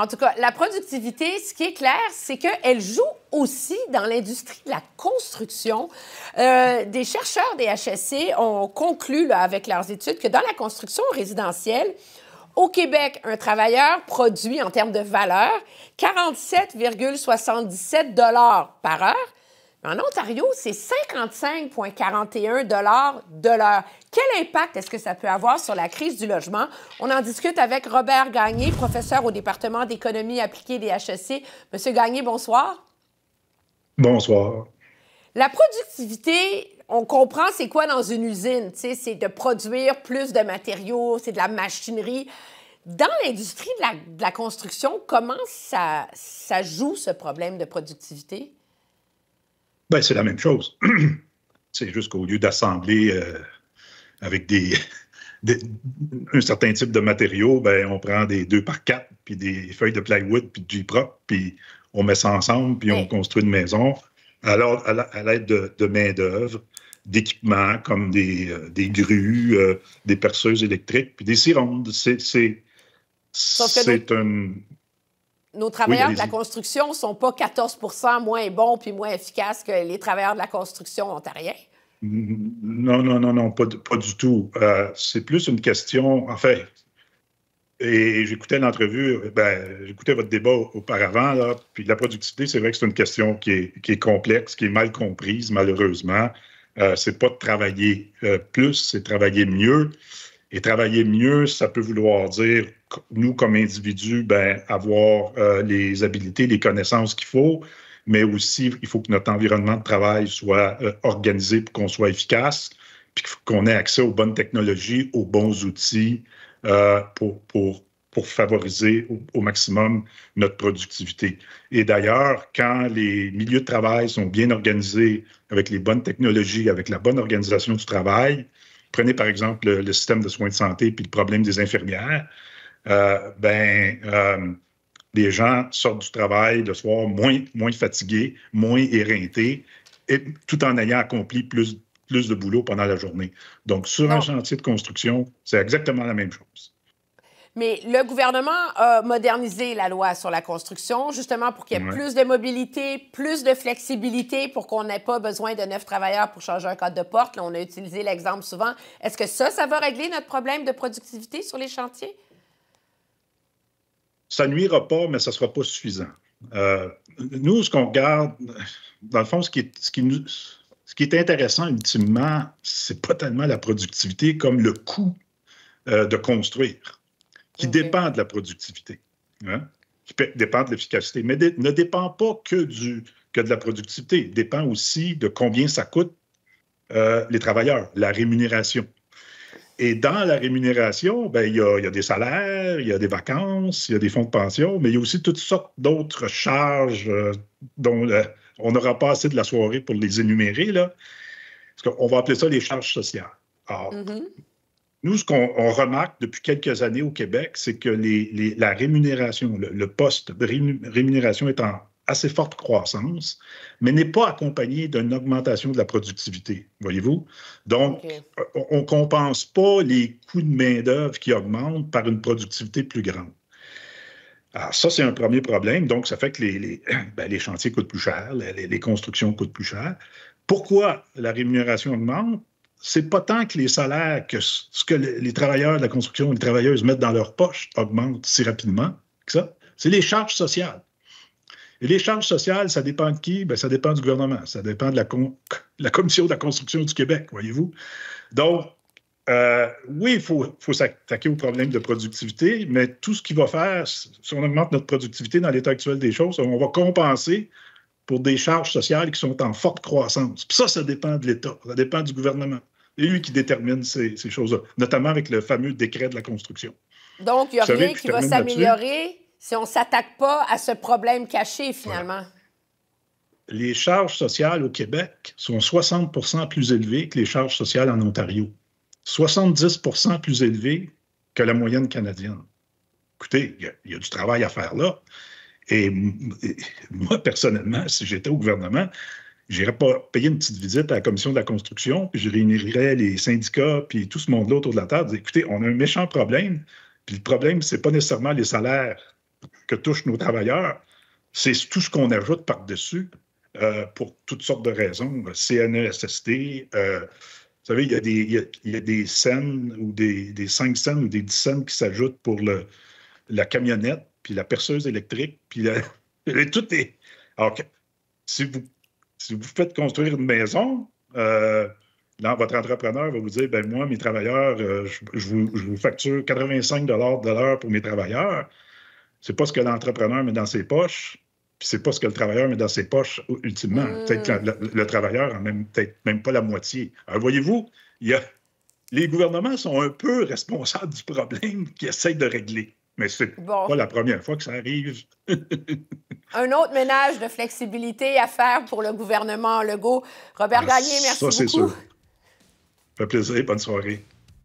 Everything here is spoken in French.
En tout cas, la productivité, ce qui est clair, c'est qu'elle joue aussi dans l'industrie de la construction. Euh, des chercheurs des HSC ont conclu avec leurs études que dans la construction résidentielle, au Québec, un travailleur produit en termes de valeur 47,77 dollars par heure, en Ontario, c'est 55,41 de l'heure. Quel impact est-ce que ça peut avoir sur la crise du logement? On en discute avec Robert Gagné, professeur au département d'économie appliquée des HEC. Monsieur Gagné, bonsoir. Bonsoir. La productivité, on comprend c'est quoi dans une usine, c'est de produire plus de matériaux, c'est de la machinerie. Dans l'industrie de, la, construction, comment ça joue ce problème de productivité? Ben, c'est la même chose. c'est juste qu'au lieu d'assembler euh, avec des, un certain type de matériaux, ben, on prend des deux par quatre, puis des feuilles de plywood, puis du propre, puis on met ça ensemble, puis on construit une maison. Alors, à l'aide de, main-d'œuvre, d'équipements comme des, euh, grues, euh, des perceuses électriques, puis des cirondes. c'est, c'est un nos travailleurs de la construction ne sont pas 14 moins bons puis moins efficaces que les travailleurs de la construction ontariens? Non, non, non, non, pas, pas du tout. Euh, c'est plus une question, en fait, et j'écoutais l'entrevue, ben, j'écoutais votre débat auparavant, puis la productivité, c'est vrai que c'est une question qui est, qui est, complexe, qui est mal comprise, malheureusement. Euh, c'est pas de travailler euh, plus, c'est travailler mieux. Et travailler mieux, ça peut vouloir dire, nous, comme individus, ben, avoir euh, les habilités, les connaissances qu'il faut, mais aussi, il faut que notre environnement de travail soit euh, organisé pour qu'on soit efficace, puis qu'on ait accès aux bonnes technologies, aux bons outils euh, pour, pour, pour favoriser au, maximum notre productivité. Et d'ailleurs, quand les milieux de travail sont bien organisés avec les bonnes technologies, avec la bonne organisation du travail, prenez par exemple le, système de soins de santé puis le problème des infirmières, euh, ben, les euh, gens sortent du travail le soir moins, moins fatigués, moins éreintés, et, tout en ayant accompli plus, plus de boulot pendant la journée. Donc, sur un chantier de construction, c'est exactement la même chose. Mais le gouvernement a modernisé la loi sur la construction, justement pour qu'il y ait plus de mobilité, plus de flexibilité, pour qu'on n'ait pas besoin de neuf travailleurs pour changer un code de porte. on a utilisé l'exemple souvent. Est-ce que ça, ça va régler notre problème de productivité sur les chantiers? Ça nuira pas, mais ça sera pas suffisant. Euh, nous, ce qu'on regarde, dans le fond, ce qui, est, ce qui ce qui est intéressant ultimement, c'est pas tellement la productivité comme le coût euh, de construire qui dépend de la productivité, hein? qui dépend de l'efficacité, mais ne dépend pas que, de la productivité, dépend aussi de combien ça coûte euh, les travailleurs, la rémunération. Et dans la rémunération, ben, il, y a, des salaires, il y a des vacances, il y a des fonds de pension, mais il y a aussi toutes sortes d'autres charges euh, dont euh, on n'aura pas assez de la soirée pour les énumérer. Là. Parce on va appeler ça les charges sociales. Alors, mm-hmm. Nous, ce qu'on remarque depuis quelques années au Québec, c'est que la rémunération, le, poste de rémunération est en assez forte croissance, mais n'est pas accompagné d'une augmentation de la productivité, voyez-vous? Donc, on ne compense pas les coûts de main-d'œuvre qui augmentent par une productivité plus grande. Alors, ah, ça, c'est un premier problème. Donc, ça fait que les, ben, chantiers coûtent plus cher, les, les, constructions coûtent plus cher. Pourquoi la rémunération augmente? c'est pas tant que les salaires que ce que les travailleurs de la construction les travailleuses mettent dans leur poche augmentent si rapidement que ça. C'est les charges sociales. Et les charges sociales, ça dépend de qui? Ben, ça dépend du gouvernement. Ça dépend de la, la Commission de la construction du Québec, voyez-vous. Donc, euh, oui, il faut, s'attaquer au problème de productivité, mais tout ce qui va faire, si on augmente notre productivité dans l'état actuel des choses, on va compenser pour des charges sociales qui sont en forte croissance. Puis ça, ça dépend de l'État, ça dépend du gouvernement et lui qui détermine ces, choses-là, notamment avec le fameux décret de la construction. Donc, il n'y a rien qui va s'améliorer si on ne s'attaque pas à ce problème caché, finalement. Les charges sociales au Québec sont 60 plus élevées que les charges sociales en Ontario, 70 plus élevées que la moyenne canadienne. Écoutez, il y, a du travail à faire là. et moi, personnellement, si j'étais au gouvernement, J'irais payer une petite visite à la commission de la construction, puis je réunirais les syndicats, puis tout ce monde-là autour de la table. écoutez, on a un méchant problème, puis le problème, ce n'est pas nécessairement les salaires que touchent nos travailleurs, c'est tout ce qu'on ajoute par-dessus euh, pour toutes sortes de raisons, euh, CNESST, euh, vous savez, il y a des, il a, des scènes ou des, des, cinq scènes ou des dix scènes qui s'ajoutent pour le, la camionnette, puis la perceuse électrique, puis tout est. Alors, si vous si vous faites construire une maison, euh, votre entrepreneur va vous dire ben moi, mes travailleurs, euh, je, vous, facture 85 de l'heure pour mes travailleurs. C'est pas ce que l'entrepreneur met dans ses poches, puis c'est pas ce que le travailleur met dans ses poches ultimement. Mm. Peut-être le, le, travailleur en même peut-être même pas la moitié. Alors voyez-vous, les gouvernements sont un peu responsables du problème qu'ils essayent de régler. Mais c'est pas la première fois que ça arrive. Un autre ménage de flexibilité à faire pour le gouvernement Legault. Robert ah, Gagné, merci beaucoup. Ça, c'est sûr. Ça fait plaisir. Bonne soirée.